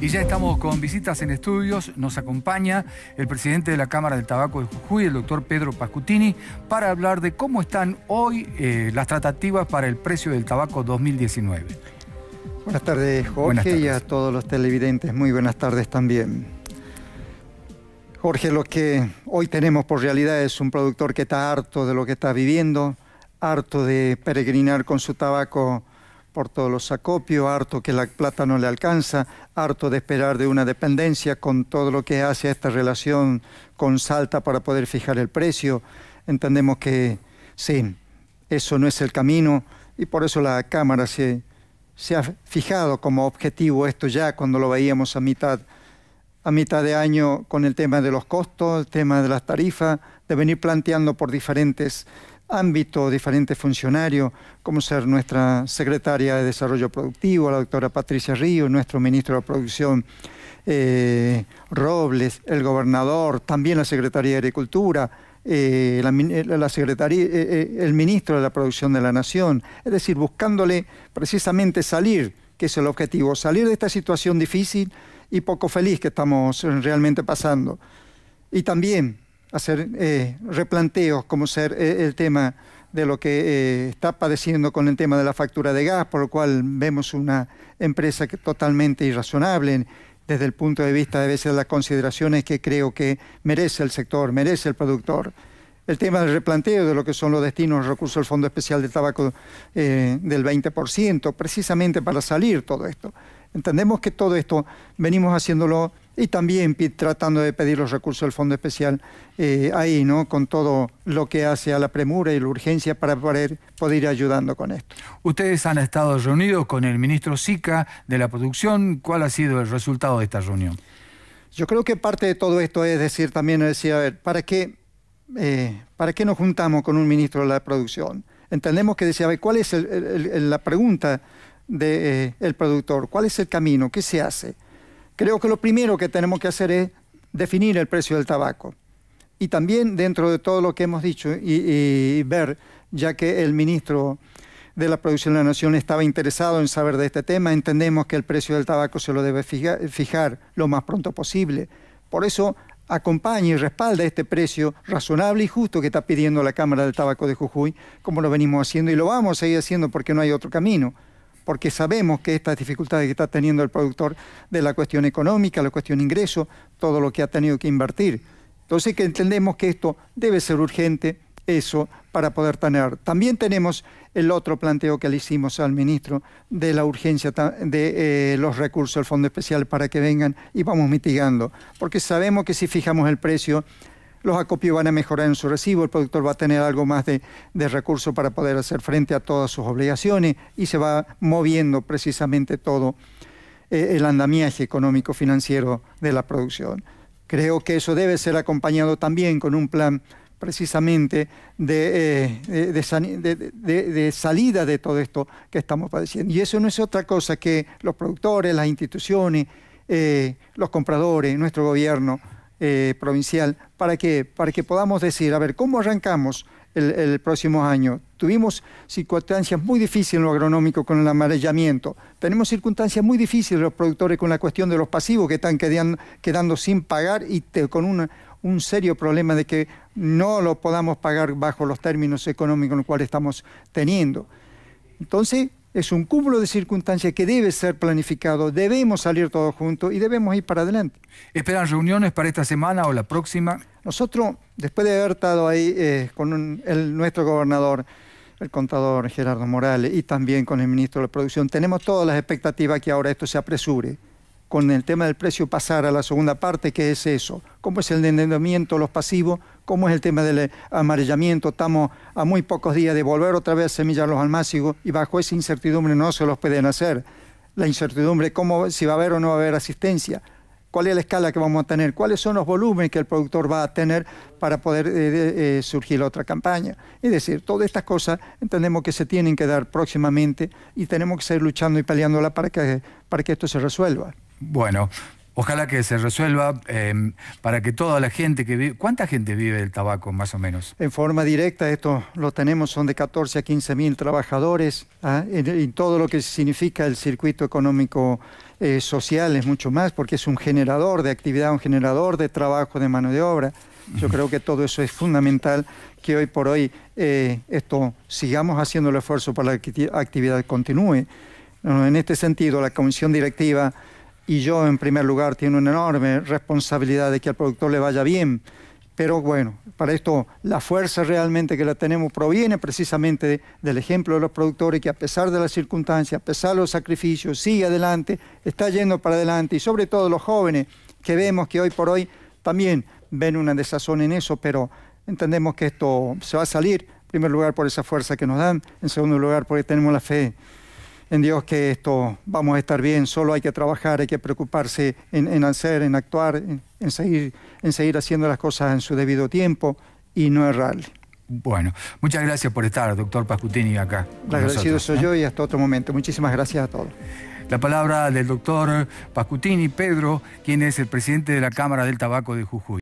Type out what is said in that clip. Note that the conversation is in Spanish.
Y ya estamos con visitas en estudios. Nos acompaña el presidente de la Cámara del Tabaco de Jujuy, el doctor Pedro Pascutini, para hablar de cómo están hoy eh, las tratativas para el precio del tabaco 2019. Buenas tardes, Jorge, y a todos los televidentes. Muy buenas tardes también. Jorge, lo que hoy tenemos por realidad es un productor que está harto de lo que está viviendo, harto de peregrinar con su tabaco por todos los acopios, harto que la plata no le alcanza, harto de esperar de una dependencia con todo lo que hace esta relación con Salta para poder fijar el precio. Entendemos que sí, eso no es el camino y por eso la Cámara se, se ha fijado como objetivo esto ya cuando lo veíamos a mitad a mitad de año con el tema de los costos, el tema de las tarifas, de venir planteando por diferentes ámbito, diferentes funcionarios, como ser nuestra secretaria de Desarrollo Productivo, la doctora Patricia Ríos, nuestro ministro de Producción eh, Robles, el gobernador, también la secretaria de Agricultura, eh, la, eh, el ministro de la Producción de la Nación, es decir, buscándole precisamente salir, que es el objetivo, salir de esta situación difícil y poco feliz que estamos realmente pasando. Y también hacer eh, replanteos como ser eh, el tema de lo que eh, está padeciendo con el tema de la factura de gas, por lo cual vemos una empresa que, totalmente irrazonable desde el punto de vista de veces de las consideraciones que creo que merece el sector, merece el productor. El tema del replanteo de lo que son los destinos, recursos del Fondo Especial de Tabaco del 20%, precisamente para salir todo esto. Entendemos que todo esto venimos haciéndolo y también tratando de pedir los recursos del Fondo Especial eh, ahí, ¿no? Con todo lo que hace a la premura y la urgencia para poder, poder ir ayudando con esto. Ustedes han estado reunidos con el ministro Sica de la producción. ¿Cuál ha sido el resultado de esta reunión? Yo creo que parte de todo esto es decir, también decía, a ver, ¿para qué, eh, ¿para qué nos juntamos con un ministro de la producción? Entendemos que decía, ver, ¿cuál es la pregunta del de, eh, productor? ¿Cuál es el camino? ¿Qué se hace? Creo que lo primero que tenemos que hacer es definir el precio del tabaco. Y también dentro de todo lo que hemos dicho y, ver, ya que el ministro de la Producción de la Nación estaba interesado en saber de este tema, entendemos que el precio del tabaco se lo debe fijar, fijar lo más pronto posible. Por eso acompaña y respalda este precio razonable y justo que está pidiendo la Cámara del Tabaco de Jujuy, como lo venimos haciendo y lo vamos a seguir haciendo porque no hay otro camino porque sabemos que estas dificultades que está teniendo el productor de la cuestión económica, la cuestión ingreso, todo lo que ha tenido que invertir. Entonces que entendemos que esto debe ser urgente, eso, para poder tener. También tenemos el otro planteo que le hicimos al ministro de la urgencia de eh, los recursos del Fondo Especial para que vengan y vamos mitigando, porque sabemos que si fijamos el precio los acopios van a mejorar en su recibo, el productor va a tener algo más de, recursos para poder hacer frente a todas sus obligaciones y se va moviendo precisamente todo eh, el andamiaje económico-financiero de la producción. Creo que eso debe ser acompañado también con un plan precisamente eh, de, salida de todo esto que estamos padeciendo. Y eso no es otra cosa que los productores, las instituciones, eh, los compradores, nuestro gobierno, eh, provincial para que, para que podamos decir, a ver, ¿cómo arrancamos el, próximo año? Tuvimos circunstancias muy difíciles en lo agronómico con el amarellamiento. Tenemos circunstancias muy difíciles los productores con la cuestión de los pasivos que están quedando, sin pagar y con un serio problema de que no lo podamos pagar bajo los términos económicos en los cuales estamos teniendo. Entonces, es un cúmulo de circunstancias que debe ser planificado, debemos salir todos juntos y debemos ir para adelante. ¿Esperan reuniones para esta semana o la próxima? Nosotros, después de haber estado ahí eh, con nuestro gobernador, el contador Gerardo Morales y también con el ministro de Producción, tenemos todas las expectativas que ahora esto se apresure con el tema del precio pasar a la segunda parte, que es eso, cómo es el endeudamiento, los pasivos, cómo es el tema del eh, amarillamiento, estamos a muy pocos días de volver otra vez a semillar los almácigos y bajo esa incertidumbre no se los pueden hacer. La incertidumbre, cómo, si va a haber o no va a haber asistencia, cuál es la escala que vamos a tener, cuáles son los volúmenes que el productor va a tener para poder eh, eh, surgir otra campaña. Es decir, todas estas cosas entendemos que se tienen que dar próximamente y tenemos que seguir luchando y peleándola para que, para que esto se resuelva. Bueno, ojalá que se resuelva em, para que toda la gente que vive... ¿Cuánta gente vive del tabaco más o menos? En forma directa, esto lo tenemos, son de 14 a 15 mil trabajadores Y ¿ah? todo lo que significa el circuito económico. Eh, social es mucho más porque es un generador de actividad, un generador de trabajo, de mano de obra. Yo creo que todo eso es fundamental, que hoy por hoy eh, esto sigamos haciendo el esfuerzo para que la actividad continúe. En este sentido, la comisión directiva y yo en primer lugar tengo una enorme responsabilidad de que al productor le vaya bien. Pero bueno, para esto la fuerza realmente que la tenemos proviene precisamente del ejemplo de los productores que a pesar de las circunstancias, a pesar de los sacrificios, sigue adelante, está yendo para adelante y sobre todo los jóvenes que vemos que hoy por hoy también ven una desazón en eso, pero entendemos que esto se va a salir, en primer lugar por esa fuerza que nos dan, en segundo lugar porque tenemos la fe en Dios que esto vamos a estar bien, solo hay que trabajar, hay que preocuparse en, hacer, en actuar, en, seguir, en seguir haciendo las cosas en su debido tiempo y no errarle. Bueno, muchas gracias por estar, doctor Pascutini, acá. Agradecido soy ¿eh? yo y hasta otro momento. Muchísimas gracias a todos. La palabra del doctor Pascutini, Pedro, quien es el presidente de la Cámara del Tabaco de Jujuy.